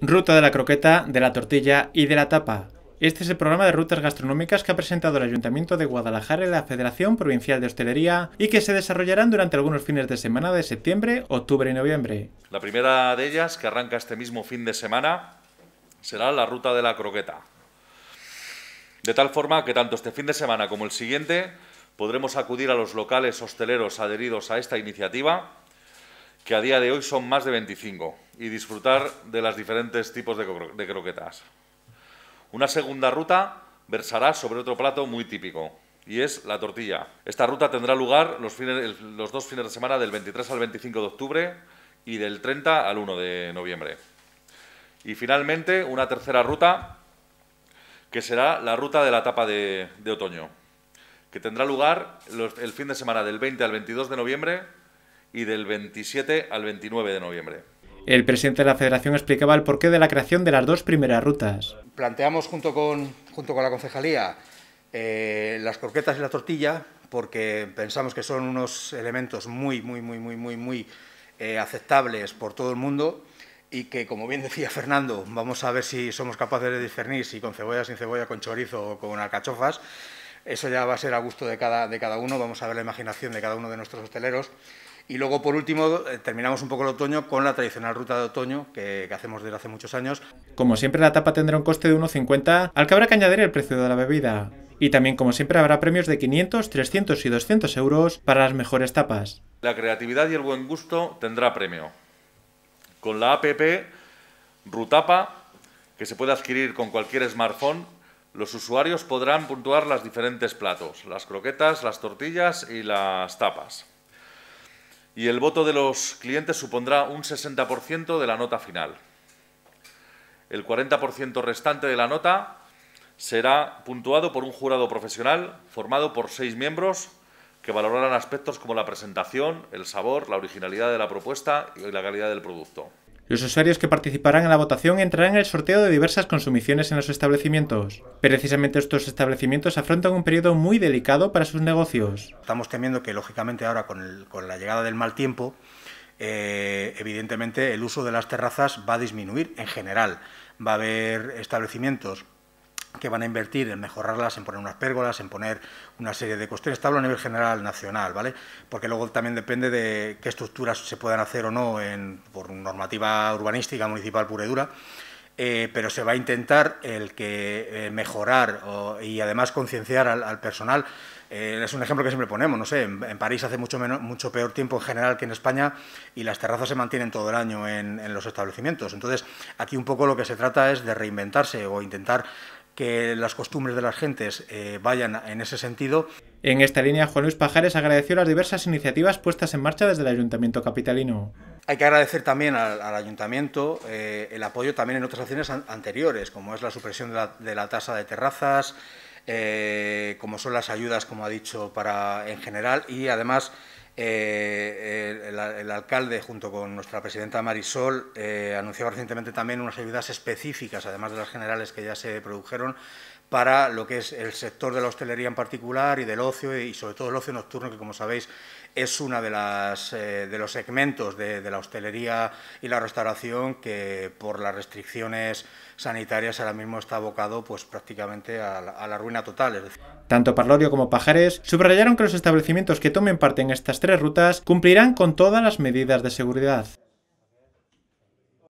Ruta de la croqueta, de la tortilla y de la tapa. Este es el programa de rutas gastronómicas que ha presentado el Ayuntamiento de Guadalajara y la Federación Provincial de Hostelería y que se desarrollarán durante algunos fines de semana de septiembre, octubre y noviembre. La primera de ellas, que arranca este mismo fin de semana, será la ruta de la croqueta. De tal forma que tanto este fin de semana como el siguiente podremos acudir a los locales hosteleros adheridos a esta iniciativa que a día de hoy son más de 25, y disfrutar de los diferentes tipos de, croquetas. Una segunda ruta versará sobre otro plato muy típico, y es la tortilla. Esta ruta tendrá lugar los, dos fines de semana del 23 al 25 de octubre y del 30 al 1 de noviembre. Y finalmente, una tercera ruta que será la ruta de la etapa de, otoño, que tendrá lugar el fin de semana del 20 al 22 de noviembre y del 27 al 29 de noviembre. El presidente de la federación explicaba el porqué de la creación de las dos primeras rutas. Planteamos junto con, junto con la concejalía eh, las corquetas y la tortilla porque pensamos que son unos elementos muy, muy, muy, muy, muy, muy eh, aceptables por todo el mundo y que, como bien decía Fernando, vamos a ver si somos capaces de discernir si con cebolla, sin cebolla, con chorizo o con alcachofas. Eso ya va a ser a gusto de cada, de cada uno, vamos a ver la imaginación de cada uno de nuestros hosteleros y luego, por último, eh, terminamos un poco el otoño con la tradicional ruta de otoño que, hacemos desde hace muchos años. Como siempre, la tapa tendrá un coste de 1,50, al que habrá que añadir el precio de la bebida. Y también, como siempre, habrá premios de 500, 300 y 200 euros para las mejores tapas. La creatividad y el buen gusto tendrá premio. Con la APP Rutapa, que se puede adquirir con cualquier smartphone, los usuarios podrán puntuar los diferentes platos, las croquetas, las tortillas y las tapas y el voto de los clientes supondrá un 60% de la nota final. El 40% restante de la nota será puntuado por un jurado profesional formado por seis miembros que valorarán aspectos como la presentación, el sabor, la originalidad de la propuesta y la calidad del producto. Los usuarios que participarán en la votación entrarán en el sorteo de diversas consumiciones en los establecimientos. Precisamente estos establecimientos afrontan un periodo muy delicado para sus negocios. Estamos temiendo que, lógicamente, ahora con, la llegada del mal tiempo, eh, evidentemente el uso de las terrazas va a disminuir en general. Va a haber establecimientos que van a invertir en mejorarlas, en poner unas pérgolas, en poner una serie de cuestiones. Está hablo a nivel general nacional, ¿vale? Porque luego también depende de qué estructuras se puedan hacer o no por normativa urbanística municipal pura y dura. Eh, pero se va a intentar el que eh, mejorar y además concienciar al, personal. Eh, es un ejemplo que siempre ponemos, no sé, en, París hace mucho, menos, mucho peor tiempo en general que en España y las terrazas se mantienen todo el año en, los establecimientos. Entonces, aquí un poco lo que se trata es de reinventarse o intentar que las costumbres de las gentes eh, vayan en ese sentido. En esta línea, Juan Luis Pajares agradeció las diversas iniciativas puestas en marcha desde el Ayuntamiento Capitalino. Hay que agradecer también al, Ayuntamiento eh, el apoyo también en otras acciones anteriores, como es la supresión de la, tasa de terrazas, eh, como son las ayudas, como ha dicho, para en general, y además eh, el, alcalde, junto con nuestra presidenta Marisol, eh, anunció recientemente también unas ayudas específicas, además de las generales que ya se produjeron, para lo que es el sector de la hostelería en particular y del ocio y sobre todo el ocio nocturno, que como sabéis es uno de, eh, de los segmentos de, la hostelería y la restauración que por las restricciones sanitarias ahora mismo está abocado pues, prácticamente a la, a la ruina total. Tanto Parlorio como Pajares subrayaron que los establecimientos que tomen parte en estas tres rutas cumplirán con todas las medidas de seguridad.